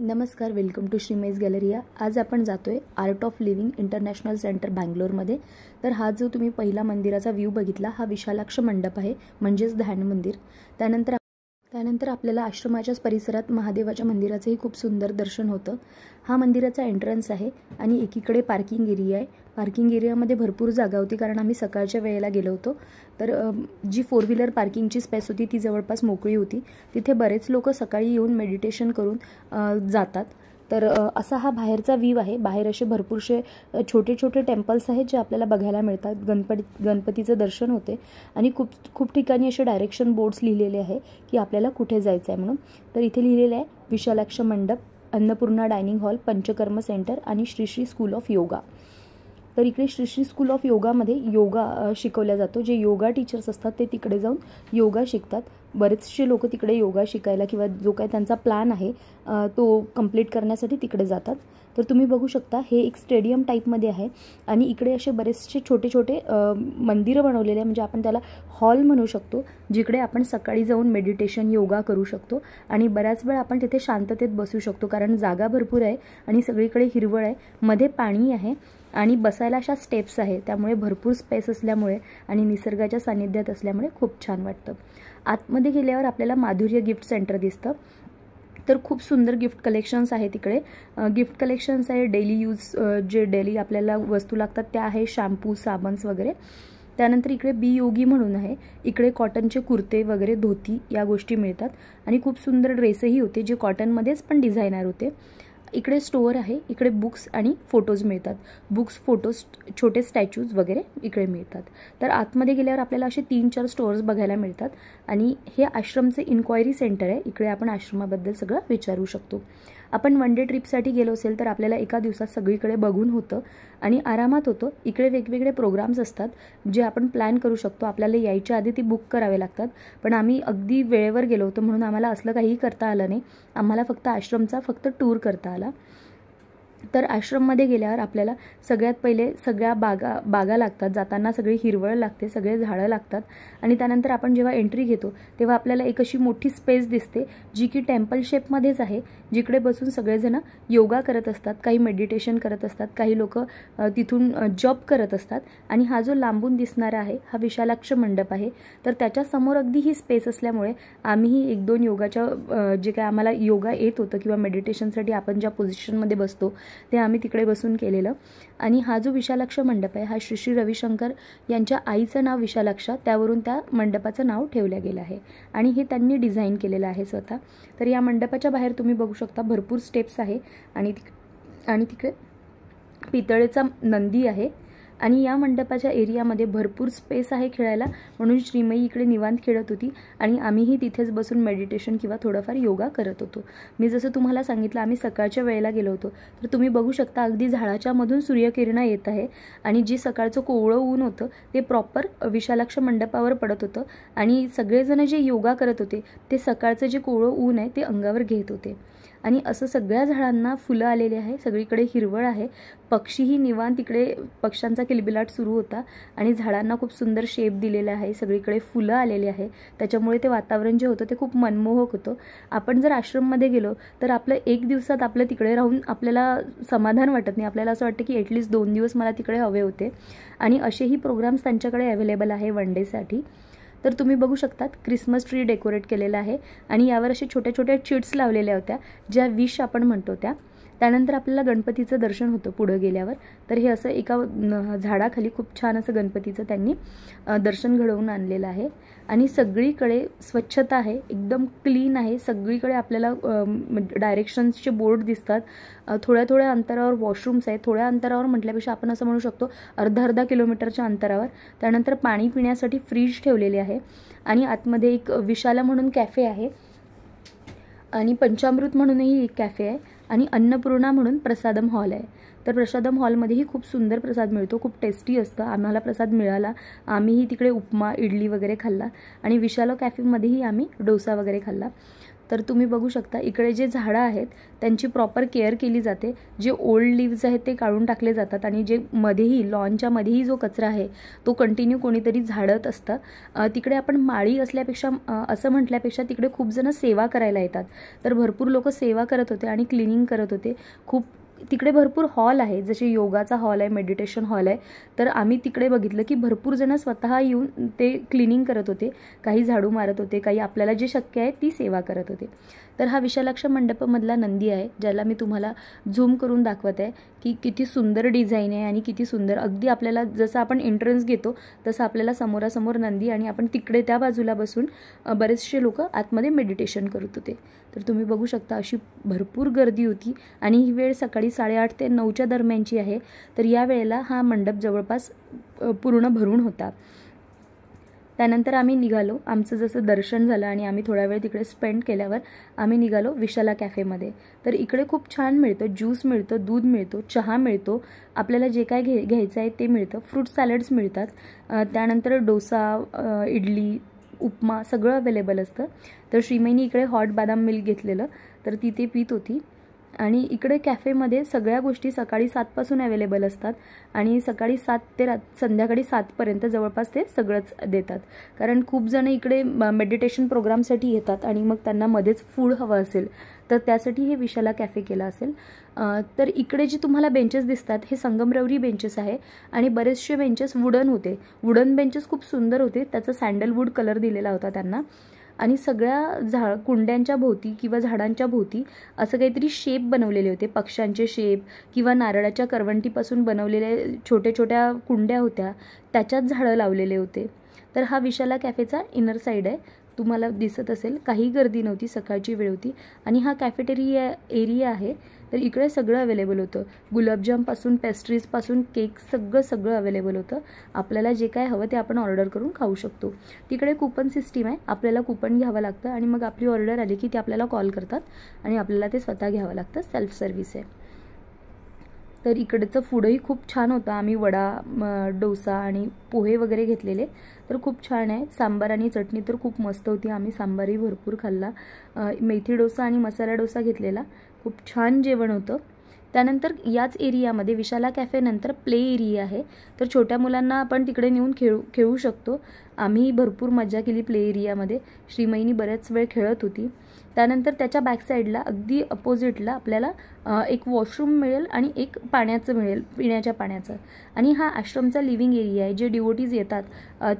नमस्कार welcome to श्रीमेज गॅलरिया आज आपण जातो आहे art of living international centre बँगलोरमध्ये तर हा जो तुम्ही पहिला मंदिराचा व्ह्यू बघितला हा विशालाक्ष मंडप आहे म्हणजेच ध्यान मंदिर त्यानंतर त्यानंतर आपल्याला आश्रमाच्याच परिसरात महादेवाच्या मंदिराचंही खूप सुंदर दर्शन होतं हा मंदिराचा एंट्रन्स आहे आणि एकीकडे पार्किंग एरिया आहे पार्किंग एरियामध्ये भरपूर जागा होती कारण आम्ही सकाळच्या वेळेला गेलो होतो तर जी फोर व्हीलर पार्किंगची स्पेस होती ती जवळपास मोकळी होती तिथे बरेच लोक सकाळी येऊन मेडिटेशन करून जातात तर असा हा बाहेरचा व्ह्यू आहे बाहेर असे भरपूरसे छोटे छोटे टेम्पल्स आहेत जे आपल्याला बघायला मिळतात गणपती गणपतीचं दर्शन होते आणि खूप खूप ठिकाणी असे डायरेक्शन बोर्ड्स लिहिलेले आहे की आपल्याला कुठे जायचं आहे म्हणून तर इथे लिहिलेलं आहे Vishalaksh Mandap Annapurna dining hall Panchakarma centre आणि Shri Shri school of yoga तर इकडे श्री श्री स्कूल ऑफ योगामध्ये योगा शिकवला जातो जे योगा टीचर्स असतात ते तिकडे जाऊन योगा शिकतात बरेचसे लोक तिकडे योगा शिकायला किंवा जो काय त्यांचा प्लॅन आहे तो कंप्लीट करण्यासाठी तिकडे जातात तर तुम्ही बघू शकता हे एक स्टेडियम टाईपमध्ये आहे आणि इकडे असे बरेचसे छोटे छोटे मंदिरं बनवलेले आहे म्हणजे आपण त्याला हॉल म्हणू शकतो जिकडे आपण सकाळी जाऊन मेडिटेशन योगा करू शकतो आणि बऱ्याच वेळ आपण तिथे शांततेत बसू शकतो कारण जागा भरपूर आहे आणि सगळीकडे हिरवळ आहे मध्ये पाणी आहे आणि बसायला अशा स्टेप्स आहे त्यामुळे भरपूर स्पेस असल्यामुळे आणि निसर्गाच्या सानिध्यात असल्यामुळे खूप छान वाटतं आतमध्ये गेल्यावर आपल्याला माधुर्य गिफ्ट सेंटर दिसतं तर खूप सुंदर गिफ्ट कलेक्शन्स आहे तिकडे गिफ्ट कलेक्शन्स आहे डेली यूज जे डेली आपल्याला वस्तू लागतात त्या आहे शॅम्पू साबन्स वगैरे त्यानंतर इकडे बी योगी म्हणून आहे इकडे कॉटनचे कुर्ते वगैरे धोती या गोष्टी मिळतात आणि खूप सुंदर ड्रेसही होते जे कॉटनमध्येच पण डिझायनर होते इकडे स्टोअर आहे इकडे बुक्स आणि फोटोज मिळतात बुक्स फोटोज छोटे स्टॅच्यूज वगैरे इकडे मिळतात तर आतमध्ये गेल्यावर आपल्याला असे तीन चार स्टोअर्स बघायला मिळतात आणि हे आश्रमचे इन्क्वायरी सेंटर आहे इकडे आपण आश्रमाबद्दल सगळं विचारू शकतो आपण वन डे ट्रीपसाठी गेलो असेल तर आपल्याला एका दिवसात सगळीकडे बघून होतं आणि आरामात होतं इकडे वेगवेगळे प्रोग्राम्स असतात जे आपण प्लॅन करू शकतो आपल्याला यायच्या आधी ती बुक करावे लागतात पण आम्ही अगदी वेळेवर गेलो होतो म्हणून आम्हाला असलं काहीही करता आलं नाही आम्हाला फक्त आश्रमचा फक्त टूर करता आला तर आश्रममध्ये गेल्यावर आपल्याला सगळ्यात पहिले सगळ्या बागा बागा लागतात जाताना सगळी हिरवळ लागते सगळे झाडं लागतात आणि त्यानंतर आपण जेव्हा एंट्री घेतो तेव्हा आपल्याला एक अशी मोठी स्पेस दिसते जी की टेम्पल शेपमध्येच आहे जिकडे बसून सगळेजणं योगा करत असतात काही मेडिटेशन करत असतात काही लोक तिथून जॉब करत असतात आणि हा जो लांबून दिसणारा आहे हा विशालाक्ष मंडप आहे तर त्याच्यासमोर अगदी ही स्पेस असल्यामुळे आम्हीही एक दोन योगाच्या जे काय आम्हाला योगा येत होतं किंवा मेडिटेशनसाठी आपण ज्या पोझिशनमध्ये बसतो ते आम्ही तिकडे बसून केलेलं आणि हा जो विशालाक्ष मंडप आहे हा श्री श्री रविशंकर यांच्या आईचं नाव विशालाक्ष त्यावरून त्या मंडपाचं नाव ठेवलं गेलं आहे आणि हे त्यांनी डिझाईन केलेलं आहे स्वतः तर या मंडपाच्या बाहेर तुम्ही बघू शकता भरपूर स्टेप्स आहे आणि तिक आणि तिकडे पितळेचा नंदी आहे आणि या मंडपाच्या एरियामध्ये भरपूर स्पेस आहे खेळायला म्हणून श्रीमयी इकडे निवांत खेळत होती आणि आम्हीही तिथेच बसून मेडिटेशन किंवा थोडंफार योगा करत होतो मी जसं तुम्हाला सांगितलं आम्ही सकाळच्या वेळेला गेलो होतो तर तुम्ही बघू शकता अगदी झाडाच्यामधून सूर्यकिरणं येत आहे आणि जी सकाळचं कोवळं ऊन होतं ते प्रॉपर विशालाक्ष मंडपावर पडत होतं आणि सगळेजण जे योगा करत होते ते सकाळचं जे कोवळं ऊन आहे ते अंगावर घेत होते आणि असं सगळ्या झाडांना फुलं आलेली आहे सगळीकडे हिरवळ आहे पक्षीही निवांत तिकडे पक्ष्यांचा किलबिलाट सुरू होता आणि झाडांना खूप सुंदर शेप दिलेला आहे सगळीकडे फुलं आलेली आहे त्याच्यामुळे ते वातावरण जे होतं ते खूप मनमोहक होतं आपण जर आश्रममध्ये गेलो तर आपलं एक दिवसात आपलं तिकडे राहून आपल्याला समाधान वाटत नाही आपल्याला असं वाटतं की एटलीस्ट दोन दिवस मला तिकडे हवे होते आणि असेही प्रोग्राम्स त्यांच्याकडे अवेलेबल आहे वन डेसाठी तर तुम्ही बघू शकतात क्रिसमस ट्री डेकोरेट केलेला आहे आणि यावर असे छोट्या छोट्या चिट्स लावलेल्या होत्या ज्या विश आपण म्हणतो त्या त्यानंतर आपल्याला गणपतीचं दर्शन होतं पुढं गेल्यावर तर हे असं एका झाडाखाली खूप छान असं गणपतीचं त्यांनी दर्शन घडवून आणलेलं आहे आणि सगळीकडे स्वच्छता आहे एकदम क्लीन आहे सगळीकडे आपल्याला डायरेक्शन्सचे बोर्ड दिसतात थोड्या थोड्या अंतरावर वॉशरूम्स आहेत थोड्या अंतरावर म्हटल्यापेक्षा आपण असं म्हणू शकतो अर्धा अर्धा किलोमीटरच्या अंतरावर त्यानंतर पाणी पिण्यासाठी फ्रीज ठेवलेले आहे आणि आतमध्ये एक विशाला म्हणून कॅफे आहे आणि पंचामृत म्हणूनही एक कॅफे आहे आणि अन्नपूर्णा म्हणून प्रसादम हॉल आहे तर प्रसादम हॉलमध्येही खूप सुंदर प्रसाद मिळतो खूप टेस्टी असतं आम्हाला प्रसाद मिळाला आम्हीही तिकडे उपमा इडली वगैरे खाल्ला आणि विशालो कॅफेमध्येही आम्ही डोसा वगैरे खाल्ला तर तुम्ही बघू शकता इकडे जे झाडं आहेत त्यांची प्रॉपर केअर केली जाते जे ओल्ड लिव्ज आहेत ते काढून टाकले जातात आणि जे मध्येही लॉनच्या मध्येही जो कचरा आहे तो कंटिन्यू कोणीतरी झाडत असतं तिकडे आपण माळी असल्यापेक्षा असं म्हटल्यापेक्षा तिकडे खूप जणं सेवा करायला येतात तर भरपूर लोक सेवा करत होते आणि क्लिनिंग करत होते खूप तिकडे भरपूर हॉल आहे जसे योगाचा हॉल आहे मेडिटेशन हॉल आहे तर आम्ही तिकडे बघितलं की भरपूर जण स्वतः येऊन ते क्लिनिंग करत होते काही झाडू मारत होते काही आपल्याला जे शक्य आहे ती सेवा करत होते तर हा विशालाक्ष मंडपमधला नंदी आहे ज्याला मी तुम्हाला झूम करून दाखवत आहे की किती सुंदर डिझाईन आहे आणि किती सुंदर अगदी आपल्याला जसं आपण एंट्रन्स घेतो तसं आपल्याला समोरासमोर नंदी आणि आपण तिकडे त्या बाजूला बसून बरेचसे लोक आतमध्ये मेडिटेशन करत होते तर तुम्ही बघू शकता अशी भरपूर गर्दी होती आणि ही वेळ सकाळी साडेआठ ते नऊच्या दरम्यानची आहे तर या वेळेला हा मंडप जवळपास पूर्ण भरून होता त्यानंतर आम्ही निघालो आमचं जसं दर्शन झालं आणि आम्ही थोडा वेळ तिकडे स्पेंड केल्यावर आम्ही निघालो विशाला कॅफेमध्ये तर इकडे खूप छान मिळतं ज्यूस मिळतं दूध मिळतो चहा मिळतो आपल्याला जे काय घे घ्यायचं आहे ते मिळतं फ्रूट सॅलड्स मिळतात त्यानंतर डोसा इडली उपमा सगळं अवेलेबल असतं तर श्रीमईनी इकडे हॉट बादाम मिल्क घेतलेलं तर ती ते पित होती आणि इकडे कॅफेमध्ये सगळ्या गोष्टी सकाळी सातपासून अवेलेबल असतात आणि सकाळी सात ते रात संध्याकाळी सातपर्यंत जवळपास ते सगळंच देतात कारण खूप जण इकडे मेडिटेशन प्रोग्रामसाठी येतात आणि मग त्यांना मध्येच फूड हवं असेल तर त्यासाठी हे विशाला कॅफे केला असेल तर इकडे जे तुम्हाला बेंचेस दिसतात हे संगमरवरी बेंचेस आहे आणि बरेचसे बेंचेस वुडन होते वुडन बेंचेस खूप सुंदर होते त्याचा सँडलवूड कलर दिलेला होता त्यांना आणि सगळ्या झा कुंड्यांच्या भोवती किंवा झाडांच्या भोवती असं काहीतरी शेप बनवलेले होते पक्ष्यांचे शेप किंवा नारळाच्या करवंटीपासून बनवलेले छोट्या छोट्या कुंड्या होत्या त्याच्यात झाडं लावलेले होते तर हा विशाला कॅफेचा इनर साईड आहे तुम्हाला दिसत असेल काही गर्दी नव्हती सकाळची वेळ होती आणि हा कॅफेटेरिया एरिया आहे तर इकडे सगळं अवेलेबल होतं गुलाबजामपासून पेस्ट्रीजपासून केक सगळं सगळं अवेलेबल होतं आपल्याला जे काय हवं ते आपण ऑर्डर करून खाऊ शकतो तिकडे कुपन सिस्टीम आहे आपल्याला कुपन घ्यावं लागतं आणि मग आपली ऑर्डर आली की ते आपल्याला कॉल करतात आणि आपल्याला ते स्वतः घ्यावं लागतं सेल्फ सर्व्हिस आहे तर इकडचं फूडही खूप छान होतं आम्ही वडा डोसा आणि पोहे वगैरे घेतलेले तर खूप छान आहे सांबार आणि चटणी तर खूप मस्त होती आम्ही सांबारही भरपूर खाल्ला मेथी डोसा आणि मसाला डोसा घेतलेला खूप छान जेवण होतं त्यानंतर याच एरियामध्ये विशाला कॅफेनंतर प्ले एरिया आहे तर छोट्या मुलांना आपण तिकडे नेऊन खेळू खेळू शकतो आम्ही भरपूर मजा केली प्ले एरियामध्ये श्रीमयीनी बऱ्याच वेळ खेळत होती त्यानंतर त्याच्या बॅकसाईडला अगदी अपोजिटला आपल्याला एक वॉशरूम मिळेल आणि एक पाण्याचं मिळेल पिण्याच्या पाण्याचं आणि हा आश्रमचा लिव्हिंग एरिया आहे जे डिओटीज येतात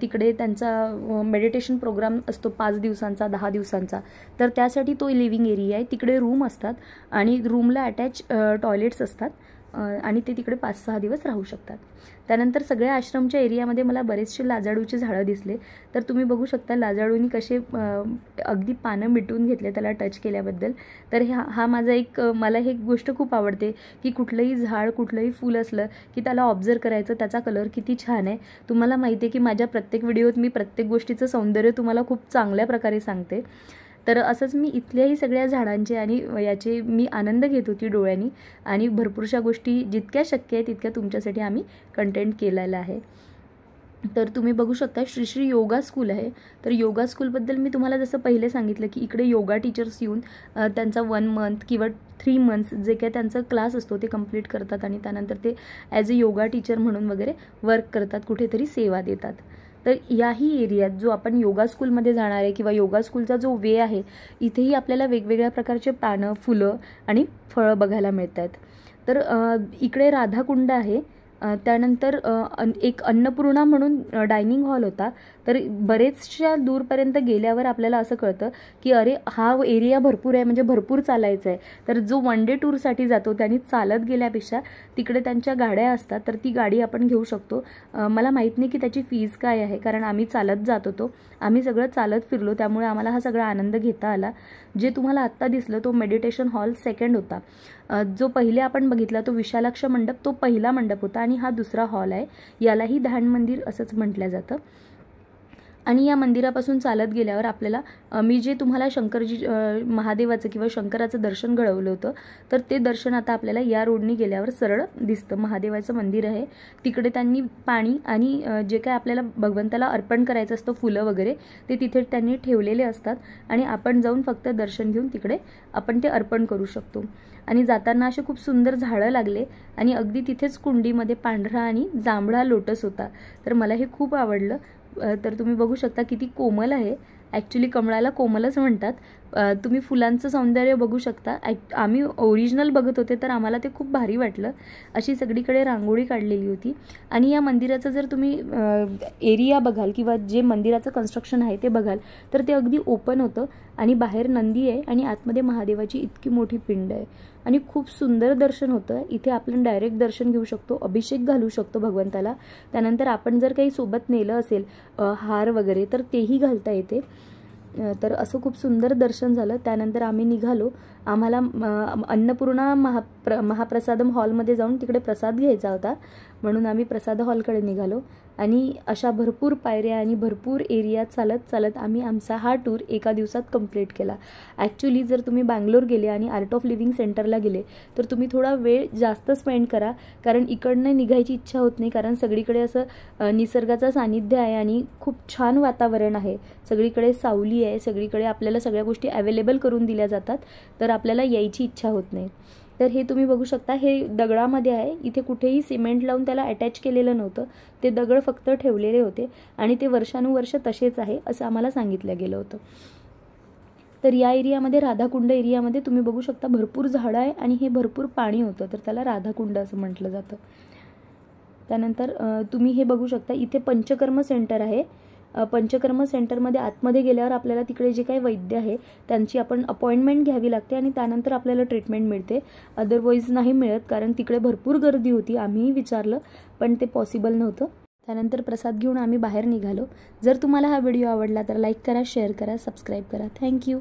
तिकडे त्यांचा मेडिटेशन प्रोग्राम असतो पाच दिवसांचा दहा दिवसांचा तर त्यासाठी तो लिव्हिंग एरिया आहे तिकडे रूम असतात आणि रूमला अटॅच टॉयलेट्स असतात आणि ते तिकडे पाच सहा दिवस राहू शकतात त्यानंतर सगळ्या आश्रमच्या एरियामध्ये मला बरेचसे लाजाळूचे झाडं दिसले तर तुम्ही बघू शकता लाजाळूनी कसे अगदी पानं मिटून घेतले त्याला टच केल्याबद्दल तर हा हा माझा एक मला हे गोष्ट खूप आवडते की कुठलंही झाड कुठलंही फुल असलं की त्याला ऑब्झर्व करायचं त्याचा कलर किती छान आहे तुम्हाला माहिती आहे की माझ्या प्रत्येक व्हिडिओत मी प्रत्येक गोष्टीचं सौंदर्य तुम्हाला खूप चांगल्या प्रकारे सांगते तर असंच मी इथल्याही सगळ्या झाडांचे आणि याचे मी आनंद घेत होती डोळ्यांनी आणि भरपूरशा गोष्टी जितक्या शक्य आहे तितक्या तुमच्यासाठी आम्ही कंटेंट केलेला आहे तर तुम्ही बघू शकता श्री श्री योगा स्कूल आहे तर योगा स्कूलबद्दल मी तुम्हाला जसं पहिले सांगितलं की इकडे योगा टीचर्स येऊन त्यांचा वन मंथ किंवा थ्री मंथ्स जे काय त्यांचा क्लास असतो ते कंप्लीट करतात आणि त्यानंतर ते ॲज अ योगा टीचर म्हणून वगैरे वर्क करतात कुठेतरी सेवा देतात तर याही एरियात जो आपण योगा स्कूलमध्ये जाणार आहे किंवा योगा स्कूलचा जो वे आहे इथेही आपल्याला वेगवेगळ्या प्रकारचे पानं फुलं आणि फळं बघायला मिळत आहेत तर इकडे राधाकुंड आहे त्यानंतर एक अन्नपूर्णा म्हणून डायनिंग हॉल होता तर बरेचशा दूरपर्यंत गेल्यावर आपल्याला असं कळतं की अरे हा एरिया भरपूर आहे म्हणजे भरपूर चालायचा आहे तर जो वन डे टूरसाठी जातो त्यांनी चालत गेल्यापेक्षा तिकडे त्यांच्या गाड्या असतात तर ती गाडी आपण घेऊ शकतो मला माहीत नाही की त्याची फीज काय आहे कारण आम्ही चालत जात होतो आम्ही सगळं चालत फिरलो त्यामुळे आम्हाला हा सगळा आनंद घेता आला जे तुम्हाला आत्ता दिसलं तो मेडिटेशन हॉल सेकंड होता जो पहिले आपण बघितला तो विशालाक्ष मंडप तो पहिला मंडप होता आणि हा दुसरा हॉल आहे यालाही धान मंदिर असंच म्हटलं जातं आणि या मंदिरापासून चालत गेल्यावर आपल्याला मी जे तुम्हाला शंकरजी महादेवाचं किंवा शंकराचं दर्शन घडवलं होतं तर ते दर्शन आता आपल्याला या रोडने गेल्यावर सरळ दिसतं महादेवाचं मंदिर आहे तिकडे त्यांनी पाणी आणि जे काय आपल्याला भगवंताला अर्पण करायचं असतं फुलं वगैरे ते तिथे त्यांनी ठेवलेले असतात आणि आपण जाऊन फक्त दर्शन घेऊन तिकडे आपण ते अर्पण करू शकतो आणि जाताना असे खूप सुंदर झाडं लागले आणि अगदी तिथेच कुंडीमध्ये पांढरा आणि जांभळा लोटस होता तर मला हे खूप आवडलं तर तुम्ही बघू शकता किती कोमल आहे ॲक्च्युली कमळाला कोमलच म्हणतात तुम्ही फुलांचं सौंदर्य बघू शकता ॲक् आम्ही ओरिजिनल बघत होते तर आम्हाला ते खूप भारी वाटलं अशी सगळीकडे रांगोळी काढलेली होती आणि या मंदिराचं जर तुम्ही एरिया बघाल किंवा जे मंदिराचं कन्स्ट्रक्शन आहे ते बघाल तर ते अगदी ओपन होतं आणि बाहेर नंदी आहे आणि आतमध्ये महादेवाची इतकी मोठी पिंड आहे आणि खूप सुंदर दर्शन होतं इथे आपण डायरेक्ट दर्शन घेऊ शकतो अभिषेक घालू शकतो भगवंताला त्यानंतर आपण जर काही सोबत नेलं असेल हार वगैरे तर तेही घालता येते तर असं खूप सुंदर दर्शन झालं त्यानंतर आम्ही निघालो आम्हाला अन्नपूर्णा महाप्र महाप्रसादम हॉलमध्ये जाऊन तिकडे प्रसाद घ्यायचा होता म्हणून आम्ही प्रसाद हॉलकडे निघालो आणि अशा भरपूर पायऱ्या आणि भरपूर एरिया चालत चालत आम्ही आमचा हा टूर एका दिवसात कंप्लीट केला ॲक्च्युली जर तुम्ही बँगलोर गेले आणि आर्ट ऑफ लिव्हिंग सेंटरला गेले तर तुम्ही थोडा वेळ जास्त स्पेंड करा कारण इकडनं निघायची इच्छा होत नाही कारण सगळीकडे असं निसर्गाचं सानिध्य आहे आणि खूप छान वातावरण आहे सगळीकडे सावली आहे सगळीकडे आपल्याला सगळ्या गोष्टी अवेलेबल करून दिल्या जातात तर आपल्याला यायची इच्छा होत नाही तर हे तुम्ही बघू शकता हे दगडामध्ये आहे इथे कुठेही सिमेंट लावून त्याला अटॅच केलेलं नव्हतं ते दगड फक्त ठेवलेले होते आणि ते वर्षानुवर्ष तसेच आहे असं आम्हाला सांगितलं गेलं होतं तर या एरियामध्ये राधाकुंड एरियामध्ये तुम्ही बघू शकता भरपूर झाडं आहे आणि हे भरपूर पाणी होतं तर त्याला राधाकुंड असं म्हटलं जातं त्यानंतर तुम्ही हे बघू शकता इथे पंचकर्म सेंटर आहे पंचकर्म सेंटरमध्ये आतमध्ये गेल्यावर आपल्याला तिकडे जे काही वैद्य आहे त्यांची आपण अपॉइंटमेंट घ्यावी लागते आणि त्यानंतर आपल्याला ट्रीटमेंट मिळते अदरवाईज नाही मिळत कारण तिकडे भरपूर गर्दी होती आम्हीही विचारलं पण ते पॉसिबल नव्हतं त्यानंतर प्रसाद घेऊन आम्ही बाहेर निघालो जर तुम्हाला हा व्हिडिओ आवडला तर लाईक करा शेअर करा सबस्क्राईब करा थँक्यू